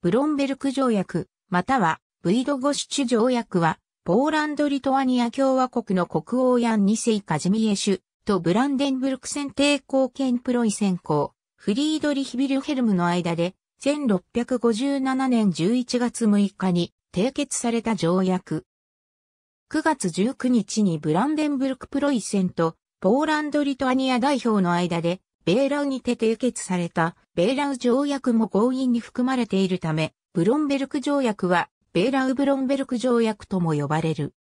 ブロンベルク条約、またはブイドゴシチュ条約は、ポーランド・リトアニア共和国の国王ヤン2世カジミエシュとブランデンブルク戦抵抗権プロイ戦公、フリードリヒ・ビルヘルムの間で、1657年11月6日に締結された条約。9月19日にブランデンブルクプロイ戦とポーランド・リトアニア代表の間で米ラウにて締結された米ラウ条約も強引に含まれているため、ブロンベルク条約は米ラウブロンベルク条約とも呼ばれる。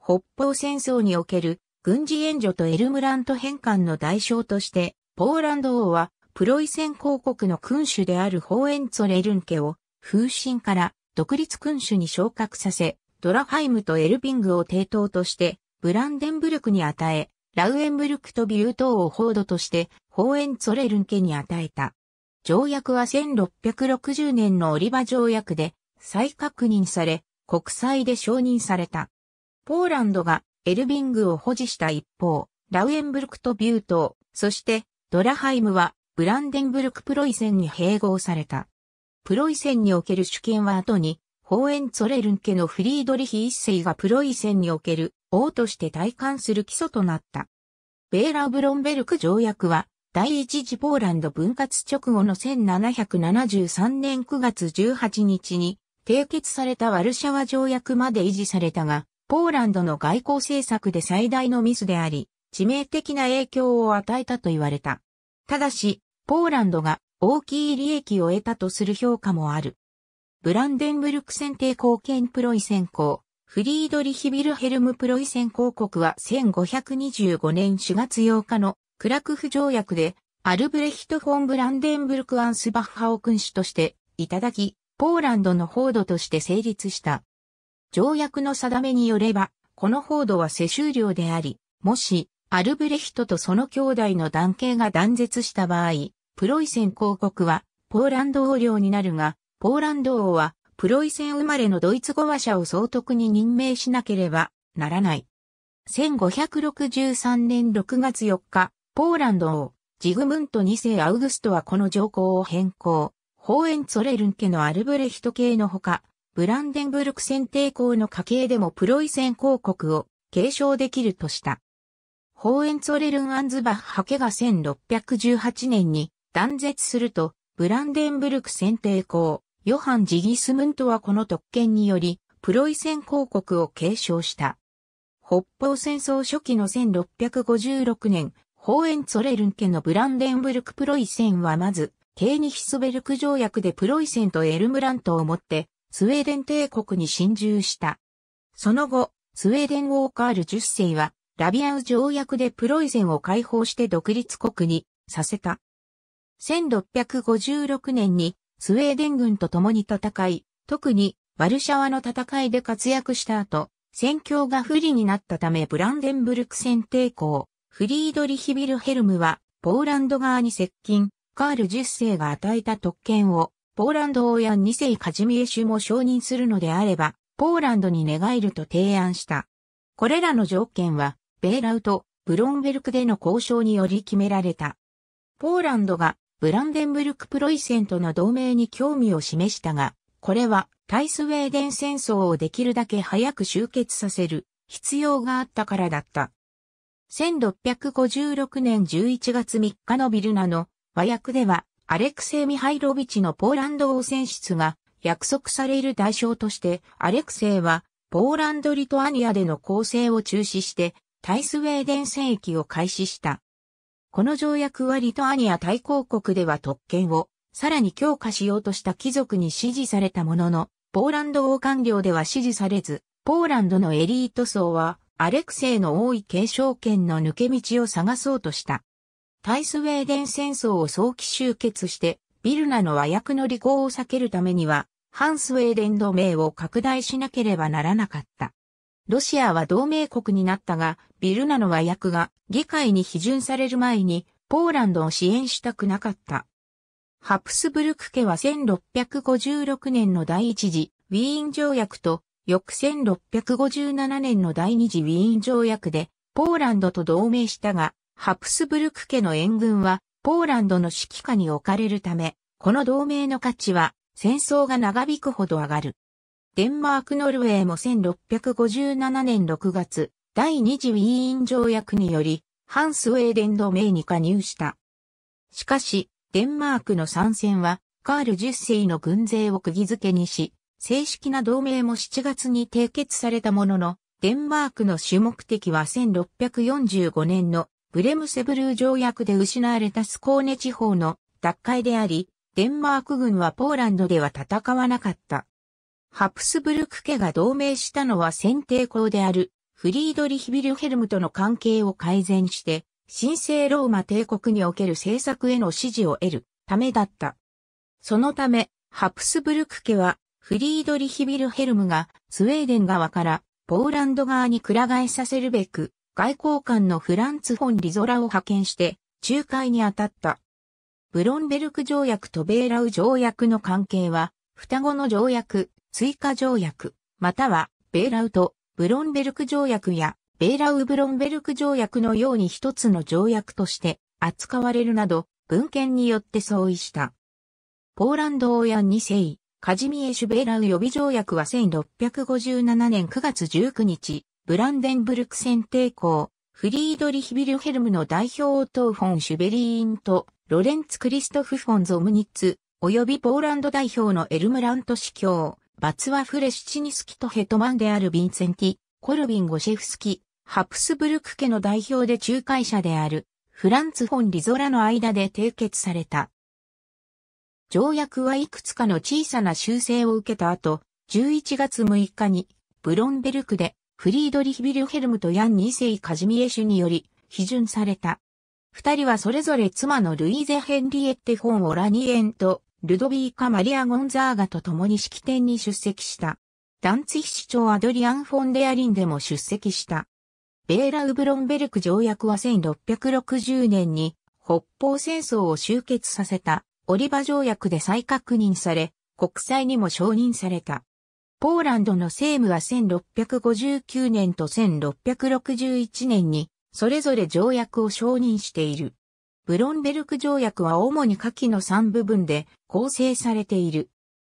北方戦争における軍事援助とエルムラント返還の代償として、ポーランド王はプロイセン公国の君主であるホーエンツォレルン家を風神から独立君主に昇格させ、ドラハイムとエルビングを帝統としてブランデンブルクに与え、ラウエンブルクとビュー島を報道として、ホーエンツォレルン家に与えた。条約は1660年のオリバ条約で再確認され、国際で承認された。ポーランドがエルビングを保持した一方、ラウエンブルクとビュー島、そしてドラハイムはブランデンブルクプロイセンに併合された。プロイセンにおける主権は後に、ホーエンツォレルン家のフリードリヒ一世がプロイセンにおける王として戴冠する基礎となった。ベーラ・ブロンベルク条約は、第一次ポーランド分割直後の1773年9月18日に締結されたワルシャワ条約まで維持されたが、ポーランドの外交政策で最大のミスであり、致命的な影響を与えたと言われた。ただし、ポーランドが大きい利益を得たとする評価もある。ブランデンブルク選定貢献プロイ選考。フリードリヒ・ビルヘルム・プロイセン公国は1525年4月8日のクラクフ条約で、アルブレヒト・フォン・ブランデンブルク・アンスバッハを君主としていただき、ポーランドの報道として成立した。条約の定めによれば、この報道は世襲領であり、もし、アルブレヒトとその兄弟の男系が断絶した場合、プロイセン公国は、ポーランド王領になるが、ポーランド王は、プロイセン生まれのドイツ語話者を総督に任命しなければならない。1563年6月4日、ポーランド王、ジグムント2世アウグストはこの条項を変更。ホーエンツォレルン家のアルブレヒト系のほか、ブランデンブルク選定校の家系でもプロイセン公国を継承できるとした。ホーエンツォレルン・アンズバッハ家が1618年に断絶すると、ブランデンブルク選定校、ヨハン・ジギスムントはこの特権により、プロイセン公国を継承した。北方戦争初期の1656年、ホーエンツォレルン家のブランデンブルクプロイセンはまず、ケーニヒスベルク条約でプロイセンとエルムラントをもって、スウェーデン帝国に侵入した。その後、スウェーデン王カール10世は、ラビアウ条約でプロイセンを解放して独立国にさせた。1656年にスウェーデン軍と共に戦い、特にワルシャワの戦いで活躍した後、戦況が不利になったためブランデンブルク戦抵抗、フリードリヒビルヘルムはポーランド側に接近、カール10世が与えた特権をポーランド王や2世カジミエシュも承認するのであれば、ポーランドに寝返ると提案した。これらの条件は、ベーラウト、ブロンベルクでの交渉により決められた。ポーランドがブランデンブルク・プロイセンとの同盟に興味を示したが、これは対スウェーデン戦争をできるだけ早く終結させる必要があったからだった。1656年11月3日のビルナの和訳では、アレクセイ・ミハイロビチのポーランド王染出が約束される代償として、アレクセイはポーランド・リトアニアでの攻勢を中止して、対スウェーデン戦役を開始した。この条約はリトアニア大公国では特権をさらに強化しようとした貴族に支持されたものの、ポーランド王官僚では支持されず、ポーランドのエリート層はアレクセイの王位継承権の抜け道を探そうとした。対スウェーデン戦争を早期終結して、ビルナの和訳の履行を避けるためには、反スウェーデン同盟を拡大しなければならなかった。ロシアは同盟国になったが、ビルナの和訳が議会に批准される前に、ポーランドを支援したくなかった。ハプスブルク家は1656年の第一次ウィーン条約と翌1657年の第二次ウィーン条約でポーランドと同盟したが、ハプスブルク家の援軍はポーランドの指揮下に置かれるため、この同盟の価値は戦争が長引くほど上がる。デンマークノルウェーも1657年6月、第二次ウィーン条約により、反スウェーデン同盟に加入した。しかし、デンマークの参戦は、カール10世の軍勢を釘付けにし、正式な同盟も7月に締結されたものの、デンマークの主目的は1645年のブレムセブルー条約で失われたスコーネ地方の奪回であり、デンマーク軍はポーランドでは戦わなかった。ハプスブルク家が同盟したのは先帝校であるフリードリヒ・ビルヘルムとの関係を改善して、神聖ローマ帝国における政策への支持を得るためだった。そのため、ハプスブルク家は、フリードリヒ・ビルヘルムがスウェーデン側からポーランド側に倶替えさせるべく、外交官のフランツ・フォン・リゾラを派遣して、仲介に当たった。ブロンベルク条約とベーラウ条約の関係は、双子の条約、追加条約、または、ベーラウト、ブロンベルク条約や、ベーラウブロンベルク条約のように一つの条約として扱われるなど、文献によって相違した。ポーランド親2世、カジミエシュベーラウ予備条約は1657年9月19日、ブランデンブルク選定校、フリードリヒ・ビルヘルムの代表オトーフォン・シュベリーンと、ロレンツ・クリストフ・フォン・ゾムニッツ、及びポーランド代表のエルムラント司教、バツワフ・レシチニスキとヘトマンであるヴィンセンティ、コルビン・ゴシェフスキ、ハプスブルク家の代表で仲介者であるフランツ・フォン・リゾラの間で締結された。条約はいくつかの小さな修正を受けた後、11月6日にブロンベルクでフリードリヒ・ビルヘルムとヤンセ世カジミエシュにより批准された。二人はそれぞれ妻のルイーゼ・ヘンリエッテ・フォン・オラニエンとルドビーカ・マリア・ゴンザーガと共に式典に出席した。ダンツィヒ市長アドリアン・フォンデアリンでも出席した。ベーラ・ウブロンベルク条約は1660年に北方戦争を終結させたオリバ条約で再確認され、国際にも承認された。ポーランドの政務は1659年と1661年にそれぞれ条約を承認している。ブロンベルク条約は主に下記の3部分で構成されている。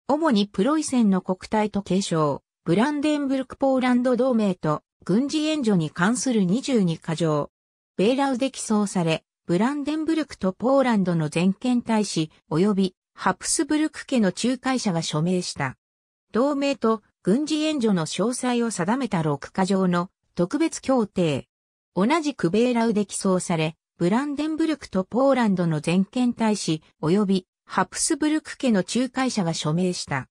主にプロイセンの国体と継承、ブランデンブルクポーランド同盟と軍事援助に関する22か条。ベーラウで起草され、ブランデンブルクとポーランドの全権大使及びハプスブルク家の仲介者が署名した。同盟と軍事援助の詳細を定めた6か条の特別協定。同じくベーラウで起草され、ブランデンブルクとポーランドの全権大使及びハプスブルク家の仲介者が署名した。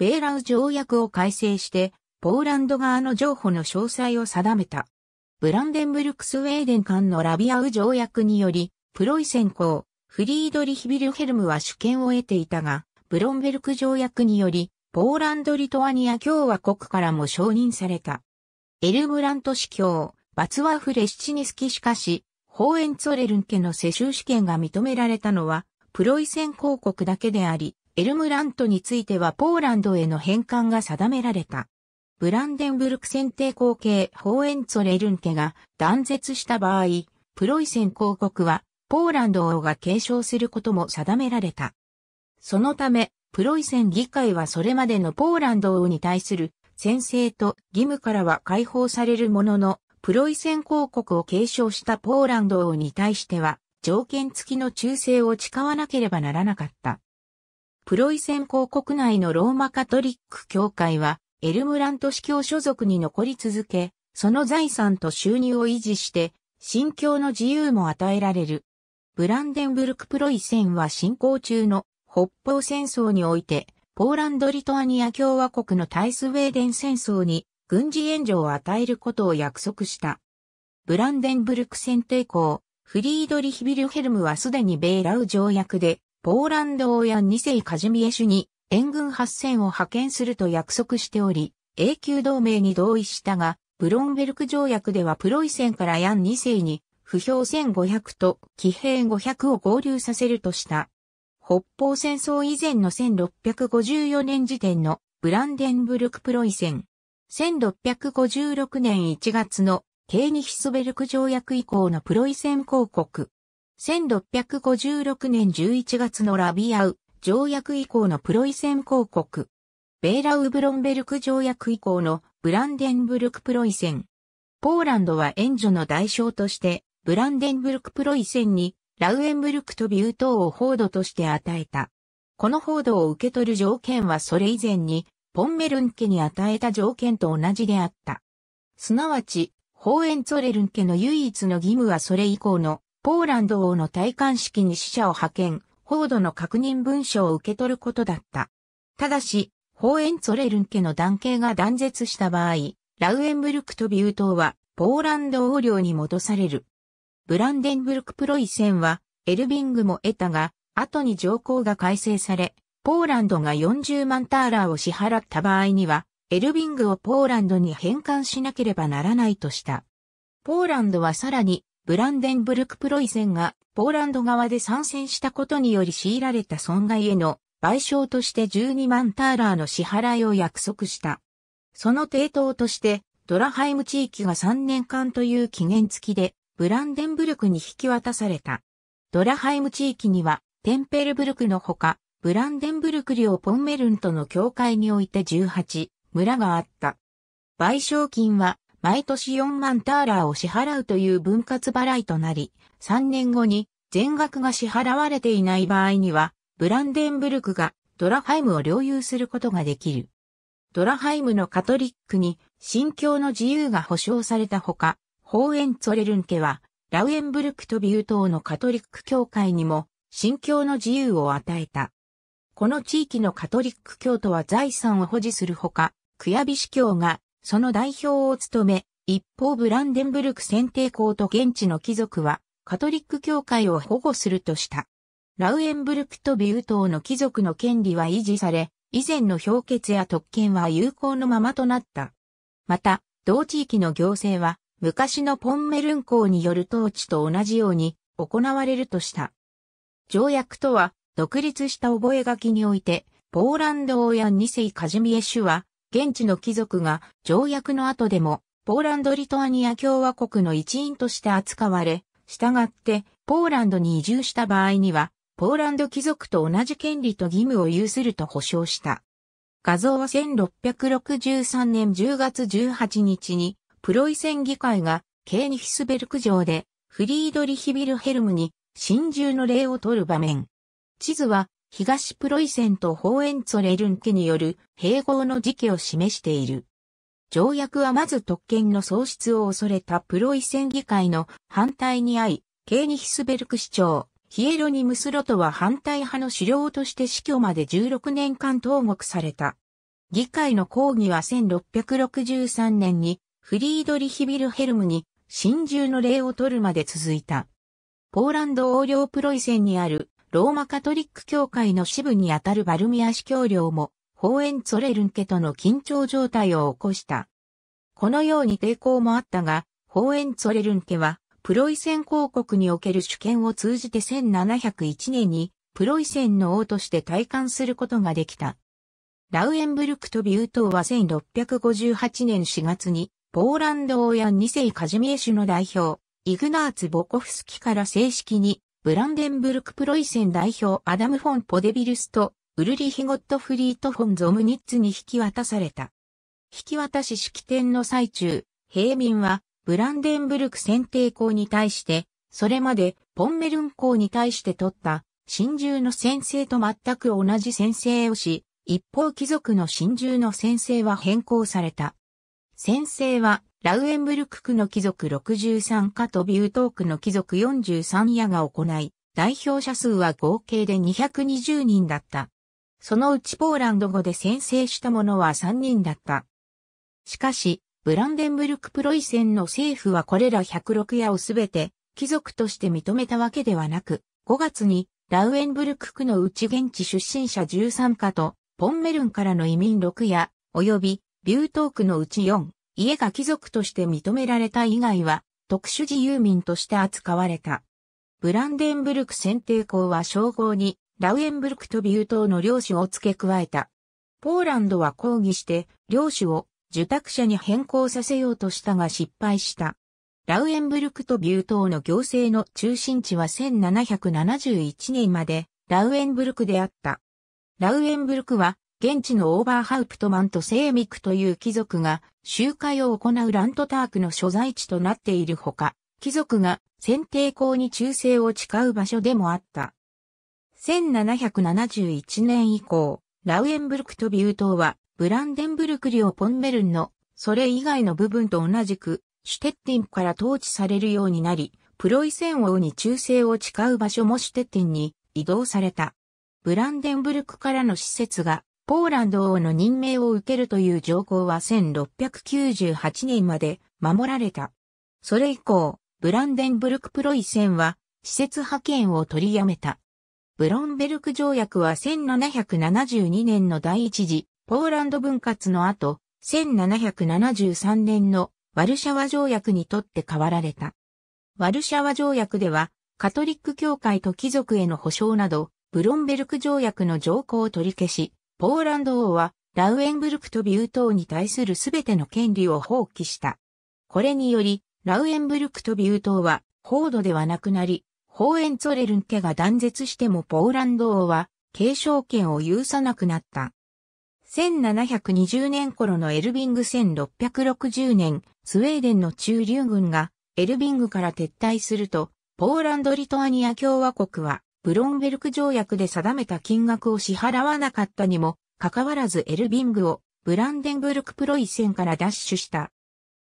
ベーラウ条約を改正して、ポーランド側の譲歩の詳細を定めた。ブランデンブルクスウェーデン間のラビアウ条約により、プロイセン公、フリードリヒビルヘルムは主権を得ていたが、ブロンベルク条約により、ポーランド・リトアニア共和国からも承認された。エルムラント司教、バツワフレ・シチニスキしかし、ホーエンツォレルン家の世襲試験が認められたのは、プロイセン公国だけであり、エルムラントについてはポーランドへの返還が定められた。ブランデンブルク選定後継ホーエンツォレルン家が断絶した場合、プロイセン公国はポーランド王が継承することも定められた。そのため、プロイセン議会はそれまでのポーランド王に対する先制と義務からは解放されるものの、プロイセン公国を継承したポーランド王に対しては、条件付きの忠誠を誓わなければならなかった。プロイセン公国内のローマカトリック教会は、エルムラント司教所属に残り続け、その財産と収入を維持して、信教の自由も与えられる。ブランデンブルクプロイセンは進行中の北方戦争において、ポーランド・リトアニア共和国の対スウェーデン戦争に軍事援助を与えることを約束した。ブランデンブルク選定校、フリードリヒ・ビルヘルムはすでに米ラウ条約で、ポーランド王や2世カジミエシュに援軍8000を派遣すると約束しており、永久同盟に同意したが、ブロンベルク条約ではプロイセンからヤン2世に、不評1500と騎兵500を合流させるとした。北方戦争以前の1654年時点のブランデンブルクプロイセン、1656年1月のケーニヒスベルク条約以降のプロイセン公国。1656年11月のラビアウ条約以降のプロイセン公国。ベーラウブロンベルク条約以降のブランデンブルクプロイセン。ポーランドは援助の代償としてブランデンブルクプロイセンにラウエンブルクとビュー島を報道として与えた。この報道を受け取る条件はそれ以前にポンメルン家に与えた条件と同じであった。すなわち、ホーエンツォレルン家の唯一の義務はそれ以降のポーランド王の戴冠式に使者を派遣、報道の確認文書を受け取ることだった。ただし、ホーエンツォレルン家の男系が断絶した場合、ラウエンブルクとビュー島はポーランド王領に戻される。ブランデンブルクプロイセンはエルビングも得たが、後に条項が改正され、ポーランドが40万ターラーを支払った場合には、エルビングをポーランドに返還しなければならないとした。ポーランドはさらに、ブランデンブルクプロイセンがポーランド側で参戦したことにより強いられた損害への賠償として12万ターラーの支払いを約束した。その抵当として、ドラハイム地域が3年間という期限付きで、ブランデンブルクに引き渡された。ドラハイム地域には、テンペルブルクのほか、ブランデンブルク領ポンメルンとの境界において18村があった。賠償金は毎年4万ターラーを支払うという分割払いとなり、3年後に全額が支払われていない場合には、ブランデンブルクがドラハイムを領有することができる。ドラハイムのカトリックに信教の自由が保障されたほか、ホーエンツォレルン家は、ラウエンブルクとビュー島のカトリック教会にも信教の自由を与えた。この地域のカトリック教徒は財産を保持するほか、クヤビシ教がその代表を務め、一方ブランデンブルク選定校と現地の貴族はカトリック教会を保護するとした。ラウエンブルクとビュー島の貴族の権利は維持され、以前の評決や特権は有効のままとなった。また、同地域の行政は、昔のポンメルン公による統治と同じように行われるとした。条約とは、独立した覚書において、ポーランド王や二世カジミエシュは、現地の貴族が条約の後でも、ポーランド・リトアニア共和国の一員として扱われ、従って、ポーランドに移住した場合には、ポーランド貴族と同じ権利と義務を有すると保証した。画像は1663年10月18日に、プロイセン議会が、ケーニヒスベルク城で、フリードリヒビルヘルムに、真珠の礼を取る場面。地図は東プロイセンとホーエンツォレルン家による併合の時期を示している。条約はまず特権の喪失を恐れたプロイセン議会の反対にあい、ケーニヒスベルク市長、ヒエロニムスロトは反対派の首領として死去まで16年間投獄された。議会の抗議は1663年にフリードリヒビルヘルムに真珠の礼を取るまで続いた。ポーランド横領プロイセンにあるローマカトリック教会の支部にあたるバルミア司教領も、ホーエンツォレルン家との緊張状態を起こした。このように抵抗もあったが、ホーエンツォレルン家は、プロイセン公国における主権を通じて1701年に、プロイセンの王として退官することができた。ラウエンブルクとビュートは1658年4月に、ポーランド王や二世カジミエシュの代表、イグナーツ・ボコフスキから正式にブランデンブルクプロイセン代表アダム・フォン・ポデビルスとウルリヒ・ゴットフリート・フォン・ゾムニッツに引き渡された。引き渡し式典の最中、平民はブランデンブルク選定校に対して、それまでポンメルン校に対して取った真珠の先生と全く同じ先生をし、一方貴族の真珠の先生は変更された。先生はラウエンブルク区の貴族63家とビュートークの貴族43夜が行い、代表者数は合計で220人だった。そのうちポーランド語で先制した者は3人だった。しかし、ブランデンブルクプロイセンの政府はこれら106夜をすべて貴族として認めたわけではなく、5月にラウエンブルク区のうち現地出身者13家と、ポンメルンからの移民6夜、及びビュートークのうち4、家が貴族として認められた以外は、特殊自由民として扱われた。ブランデンブルク選定校は称号に、ラウエンブルクとビュー島の領主を付け加えた。ポーランドは抗議して、領主を受託者に変更させようとしたが失敗した。ラウエンブルクとビュー島の行政の中心地は1771年までラウエンブルクであった。ラウエンブルクは現地のオーバーハウプトマンとセーミクという貴族が集会を行うラントタークの所在地となっているほか、貴族が選定校に忠誠を誓う場所でもあった。1771年以降、ラウエンブルクとビュー島はブランデンブルク領ポンベルンのそれ以外の部分と同じくシュテッティンから統治されるようになり、プロイセン王に忠誠を誓う場所もシュテッティンに移動された。ブランデンブルクからの施設がポーランド王の任命を受けるという条項は1698年まで守られた。それ以降、ブランデンブルクプロイセンは施設派遣を取りやめた。ブロンベルク条約は1772年の第一次ポーランド分割の後、1773年のワルシャワ条約にとって変わられた。ワルシャワ条約では、カトリック教会と貴族への保障など、ブロンベルク条約の条項を取り消し、ポーランド王はラウエンブルクとビュー島に対するすべての権利を放棄した。これにより、ラウエンブルクとビュー島は、ホードではなくなり、ホーエンツォレルン家が断絶してもポーランド王は、継承権を有さなくなった。1720年頃のエルビング1660年、スウェーデンの中流軍がエルビングから撤退すると、ポーランド・リトアニア共和国はブロンベルク条約で定めた金額を支払わなかったにも、かかわらずエルビングをブランデンブルクプロイセンから奪取した。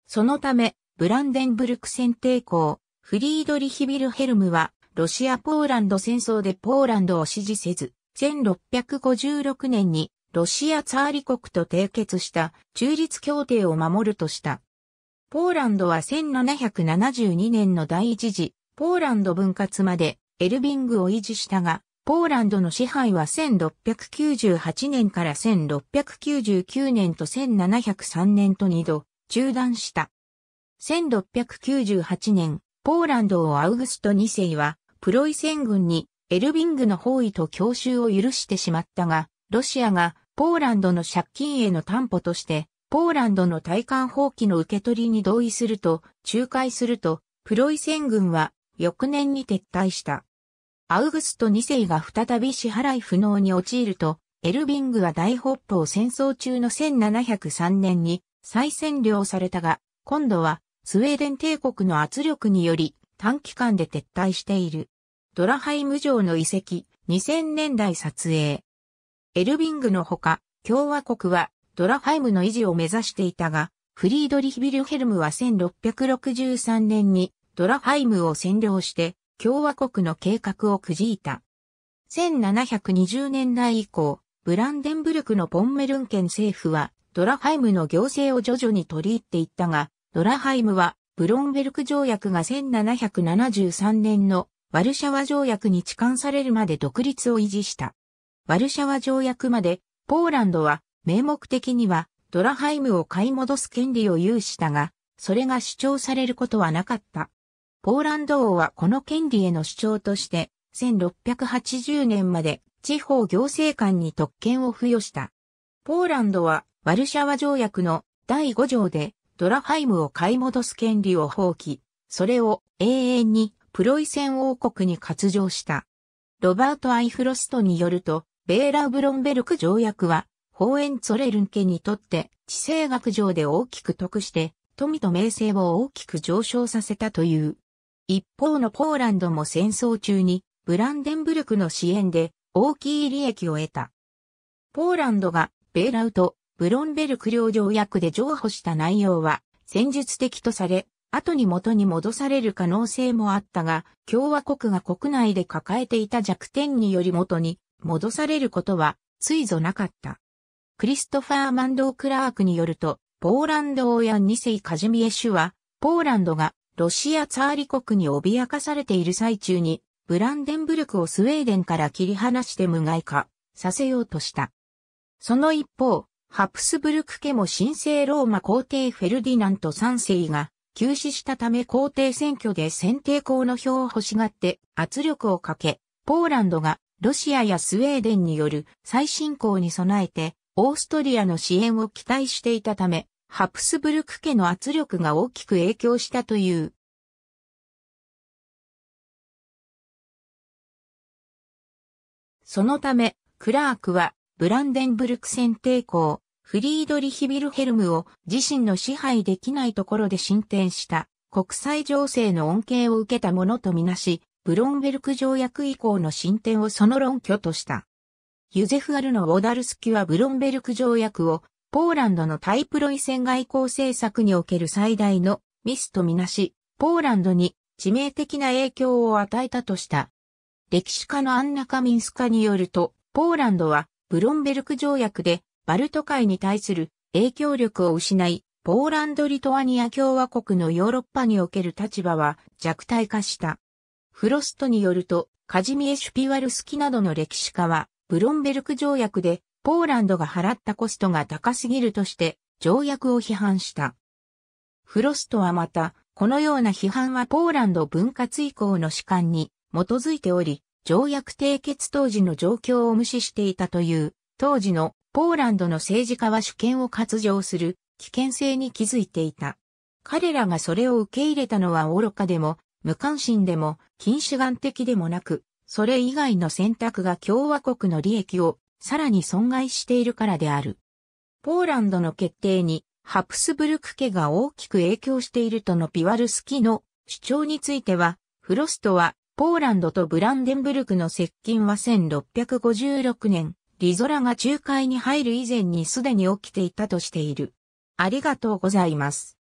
そのため、ブランデンブルク選定校、フリードリヒ・ビルヘルムは、ロシア・ポーランド戦争でポーランドを支持せず、1656年にロシアツァーリ国と締結した中立協定を守るとした。ポーランドは1772年の第一次ポーランド分割までエルビングを維持したが、ポーランドの支配は1698年から1699年と1703年と2度中断した。1698年、ポーランドをアウグスト2世はプロイセン軍にエルビングの包囲と強襲を許してしまったが、ロシアがポーランドの借金への担保としてポーランドの対艦放棄の受け取りに同意すると、仲介すると、プロイセン軍は翌年に撤退した。アウグスト2世が再び支払い不能に陥ると、エルビングは大北方戦争中の1703年に再占領されたが、今度はスウェーデン帝国の圧力により短期間で撤退している。ドラハイム城の遺跡、2000年代撮影。エルビングのほか、共和国はドラハイムの維持を目指していたが、フリードリヒ・ビルヘルムは1663年にドラハイムを占領して共和国の計画をくじいた。1720年代以降、ブランデンブルクのポンメルン県政府は、ドラハイムの行政を徐々に取り入っていったが、ドラハイムは、ブロンベルク条約が1773年のワルシャワ条約に置換されるまで独立を維持した。ワルシャワ条約まで、ポーランドは、名目的には、ドラハイムを買い戻す権利を有したが、それが主張されることはなかった。ポーランド王はこの権利への主張として、1680年まで地方行政官に特権を付与した。ポーランドはワルシャワ条約の第5条でドラハイムを買い戻す権利を放棄、それを永遠にプロイセン王国に割譲した。ロバート・アイフロストによると、ベーラ・ブロンベルク条約は、ホーエンツォレルン家にとって地政学上で大きく得して、富と名声を大きく上昇させたという。一方のポーランドも戦争中にブランデンブルクの支援で大きい利益を得た。ポーランドがベーラウト、ブロンベルク領条約で譲歩した内容は戦術的とされ、後に元に戻される可能性もあったが、共和国が国内で抱えていた弱点により元に戻されることは、ついぞなかった。クリストファー・マンドー・クラークによると、ポーランド王や二世カジミエシュは、ポーランドがロシアツァーリ国に脅かされている最中に、ブランデンブルクをスウェーデンから切り離して無害化させようとした。その一方、ハプスブルク家も神聖ローマ皇帝フェルディナント3世が急死したため皇帝選挙で選定校の票を欲しがって圧力をかけ、ポーランドがロシアやスウェーデンによる再侵攻に備えて、オーストリアの支援を期待していたため、ハプスブルク家の圧力が大きく影響したという。そのため、クラークは、ブランデンブルク戦抵抗、フリードリヒビルヘルムを自身の支配できないところで進展した国際情勢の恩恵を受けたものとみなし、ブロンベルク条約以降の進展をその論拠とした。ユゼフ・アルノ・オダルスキはブロンベルク条約をポーランドのタイプロイセン外交政策における最大のミスとみなし、ポーランドに致命的な影響を与えたとした。歴史家のアンナ・カミンスカによると、ポーランドはブロンベルク条約でバルト海に対する影響力を失い、ポーランド・リトアニア共和国のヨーロッパにおける立場は弱体化した。フロストによると、カジミエ・シュピワルスキなどの歴史家は、ブロンベルク条約でポーランドが払ったコストが高すぎるとして条約を批判した。フロストはまた、このような批判はポーランド分割以降の主観に基づいており、条約締結当時の状況を無視していたという、当時のポーランドの政治家は主権を割譲する危険性に気づいていた。彼らがそれを受け入れたのは愚かでも、無関心でも、近視眼的でもなく、それ以外の選択が共和国の利益をさらに損害しているからである。ポーランドの決定にハプスブルク家が大きく影響しているとのピワルスキの主張については、フロストはポーランドとブランデンブルクの接近は1656年、リゾラが仲介に入る以前にすでに起きていたとしている。ありがとうございます。